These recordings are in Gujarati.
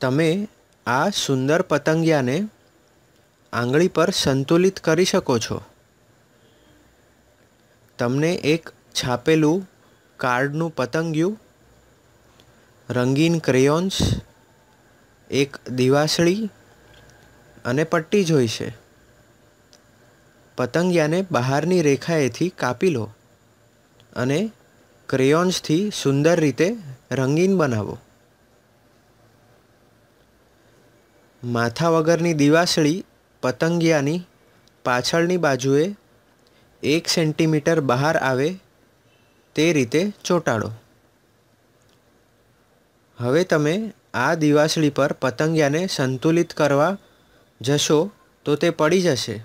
તમે આ સુંદર પતંગિયાને આંગળી પર સંતુલિત કરી શકો છો તમને એક છાપેલું કાર્ડનું પતંગિયું રંગીન ક્રેયોન્સ એક દિવાસળી અને પટ્ટી જોઈશે પતંગિયાને બહારની રેખાએથી કાપી લો અને ક્રેયોન્સથી સુંદર રીતે રંગીન બનાવો માથા વગરની દિવાસળી પતંગિયાની પાછળની બાજુએ એક સેન્ટીમીટર બહાર આવે તે રીતે ચોંટાડો હવે તમે આ દિવાસળી પર પતંગિયાને સંતુલિત કરવા જશો તો તે પડી જશે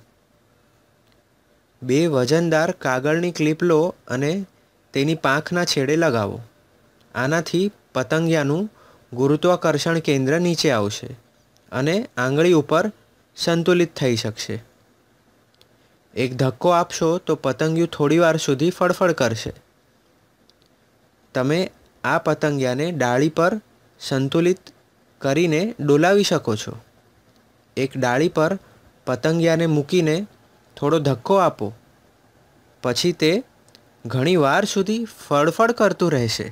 બે વજનદાર કાગળની ક્લિપ લો અને તેની પાંખના છેડે લગાવો આનાથી પતંગિયાનું ગુરુત્વાકર્ષણ કેન્દ્ર નીચે આવશે અને આંગળી ઉપર સંતુલિત થઈ શકશે એક ધક્કો આપશો તો પતંગિયું થોડીવાર સુધી ફળફળ કરશે તમે આ પતંગિયાને ડાળી પર સંતુલિત કરીને ડોલાવી શકો છો એક ડાળી પર પતંગિયાને મૂકીને થોડો ધક્કો આપો પછી તે ઘણી વાર સુધી ફળફળ કરતું રહેશે